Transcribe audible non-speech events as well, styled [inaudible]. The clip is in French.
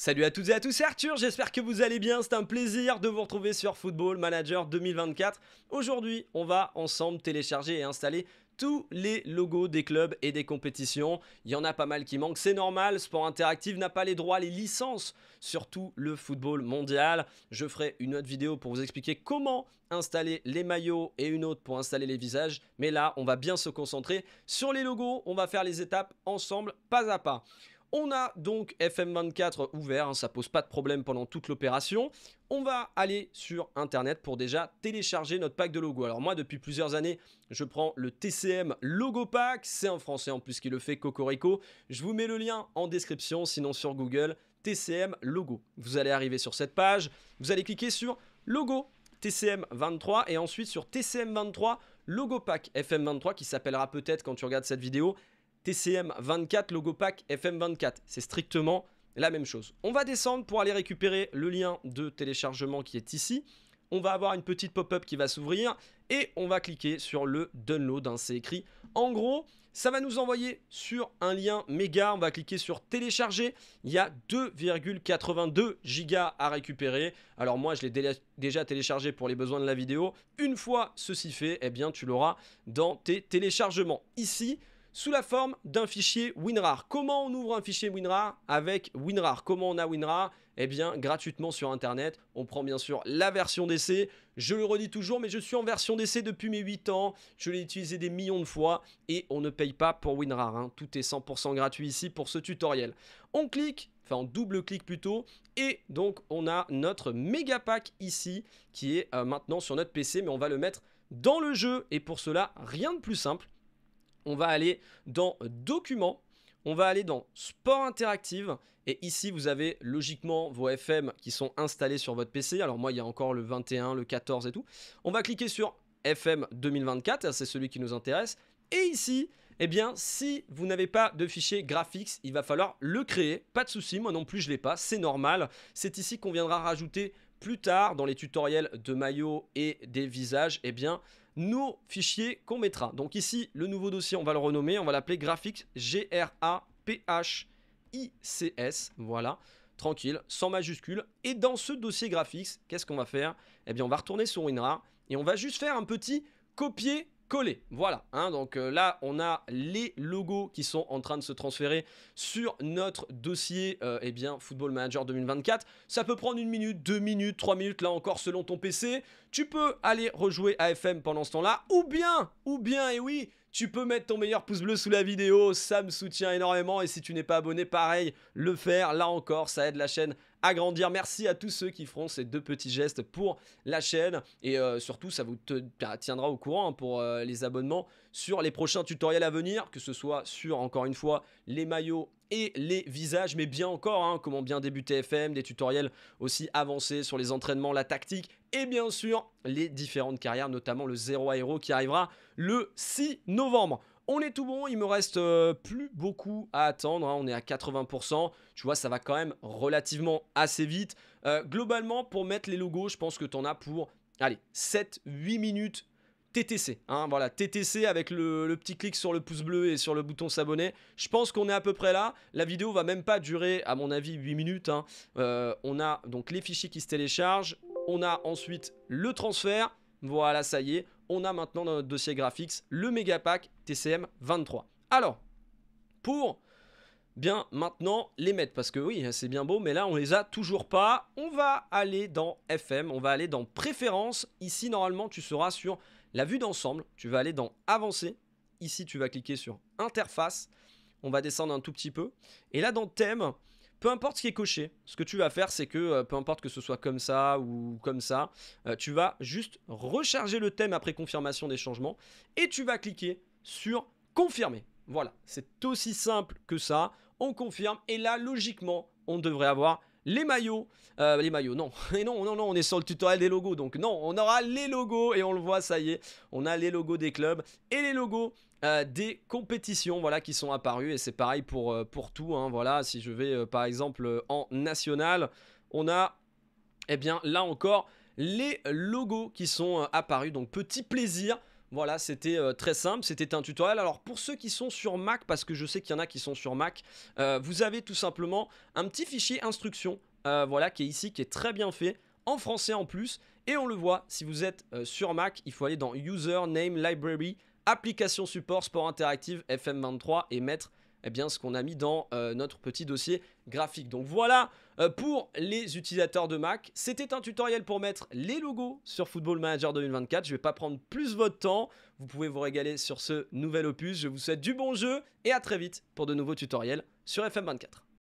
Salut à toutes et à tous, c'est Arthur, j'espère que vous allez bien, c'est un plaisir de vous retrouver sur Football Manager 2024. Aujourd'hui, on va ensemble télécharger et installer tous les logos des clubs et des compétitions. Il y en a pas mal qui manquent, c'est normal. Sport Interactive n'a pas les droits, les licences sur tout le football mondial. Je ferai une autre vidéo pour vous expliquer comment installer les maillots et une autre pour installer les visages. Mais là, on va bien se concentrer sur les logos. On va faire les étapes ensemble, pas à pas. On a donc FM24 ouvert, ça hein, ça pose pas de problème pendant toute l'opération. On va aller sur internet pour déjà télécharger notre pack de logo. Alors moi depuis plusieurs années, je prends le TCM Logo Pack, c'est en français en plus qui le fait Cocorico. Je vous mets le lien en description, sinon sur Google, TCM Logo. Vous allez arriver sur cette page, vous allez cliquer sur Logo TCM23 et ensuite sur TCM23 Logo Pack FM23 qui s'appellera peut-être quand tu regardes cette vidéo TCM24, logo pack FM24. C'est strictement la même chose. On va descendre pour aller récupérer le lien de téléchargement qui est ici. On va avoir une petite pop-up qui va s'ouvrir et on va cliquer sur le download. Hein, c'est écrit. En gros, ça va nous envoyer sur un lien méga. On va cliquer sur télécharger. Il y a 2,82 gigas à récupérer. Alors moi, je l'ai déjà téléchargé pour les besoins de la vidéo. Une fois ceci fait, eh bien, tu l'auras dans tes téléchargements. Ici, sous la forme d'un fichier WinRAR. Comment on ouvre un fichier WinRAR avec WinRAR Comment on a WinRAR Eh bien, gratuitement sur Internet. On prend bien sûr la version d'essai. Je le redis toujours, mais je suis en version d'essai depuis mes 8 ans. Je l'ai utilisé des millions de fois et on ne paye pas pour WinRAR. Hein. Tout est 100% gratuit ici pour ce tutoriel. On clique enfin on double-clique plutôt, et donc on a notre méga pack ici, qui est euh, maintenant sur notre PC, mais on va le mettre dans le jeu, et pour cela, rien de plus simple, on va aller dans Documents, on va aller dans Sport Interactive. Et ici, vous avez logiquement vos FM qui sont installés sur votre PC. Alors moi, il y a encore le 21, le 14 et tout. On va cliquer sur FM 2024, c'est celui qui nous intéresse. Et ici, eh bien, si vous n'avez pas de fichier graphics, il va falloir le créer. Pas de souci, moi non plus, je l'ai pas, c'est normal. C'est ici qu'on viendra rajouter plus tard dans les tutoriels de maillots et des visages, eh bien, nos fichiers qu'on mettra. Donc ici, le nouveau dossier, on va le renommer, on va l'appeler graphics G-R-A-P-H-I-C-S, voilà, tranquille, sans majuscule. Et dans ce dossier graphics, qu'est-ce qu'on va faire Eh bien, on va retourner sur WinRAR et on va juste faire un petit copier collé, Voilà, hein, donc euh, là on a les logos qui sont en train de se transférer sur notre dossier euh, eh bien, Football Manager 2024. Ça peut prendre une minute, deux minutes, trois minutes là encore selon ton PC. Tu peux aller rejouer AFM pendant ce temps-là ou bien, ou bien, et eh oui, tu peux mettre ton meilleur pouce bleu sous la vidéo, ça me soutient énormément et si tu n'es pas abonné, pareil, le faire, là encore, ça aide la chaîne agrandir. Merci à tous ceux qui feront ces deux petits gestes pour la chaîne. Et euh, surtout, ça vous bah, tiendra au courant hein, pour euh, les abonnements sur les prochains tutoriels à venir, que ce soit sur, encore une fois, les maillots et les visages, mais bien encore, hein, comment bien débuter FM, des tutoriels aussi avancés sur les entraînements, la tactique, et bien sûr les différentes carrières, notamment le Zero à qui arrivera le 6 novembre. On est tout bon, il me reste euh, plus beaucoup à attendre, hein. on est à 80%, tu vois ça va quand même relativement assez vite. Euh, globalement pour mettre les logos je pense que tu en as pour, allez, 7-8 minutes TTC, hein, voilà, TTC avec le, petit clic sur le pouce bleu et sur le bouton s'abonner. Je pense qu'on est à peu près là. La vidéo va même pas durer, à mon avis, 8 minutes. Hein. Euh, on a donc les fichiers qui se téléchargent. On a ensuite le transfert. Voilà, ça y est, on a maintenant dans notre dossier graphics le Megapack TCM 23. Alors, pour bien maintenant les mettre, parce que oui, c'est bien beau, mais là on les a toujours pas, on va aller dans FM, on va aller dans Préférences, ici normalement tu seras sur la vue d'ensemble, tu vas aller dans Avancer, ici tu vas cliquer sur Interface, on va descendre un tout petit peu, et là dans Thème, peu importe ce qui est coché, ce que tu vas faire, c'est que euh, peu importe que ce soit comme ça ou comme ça, euh, tu vas juste recharger le thème après confirmation des changements et tu vas cliquer sur confirmer. Voilà, c'est aussi simple que ça. On confirme et là, logiquement, on devrait avoir les maillots. Euh, les maillots, non. [laughs] Et non, non, non, on est sur le tutoriel des logos. Donc non, on aura les logos et on le voit, ça y est. On a les logos des clubs et les logos euh, des compétitions voilà qui sont apparus et c'est pareil pour, euh, pour tout hein, voilà si je vais par exemple en national on a eh bien là encore les logos qui sont apparus donc petit plaisir voilà, c'était euh, très simple, c'était un tutoriel. Alors pour ceux qui sont sur Mac, parce que je sais qu'il y en a qui sont sur Mac, euh, vous avez tout simplement un petit fichier instruction, euh, voilà, qui est ici, qui est très bien fait, en français en plus. Et on le voit, si vous êtes sur Mac, il faut aller dans User Name Library, Application Support Sport Interactive FM23 et mettre eh bien, ce qu'on a mis dans euh, notre petit dossier graphique. Donc voilà euh, pour les utilisateurs de Mac. C'était un tutoriel pour mettre les logos sur Football Manager 2024. Je ne vais pas prendre plus votre temps. Vous pouvez vous régaler sur ce nouvel opus. Je vous souhaite du bon jeu et à très vite pour de nouveaux tutoriels sur FM24.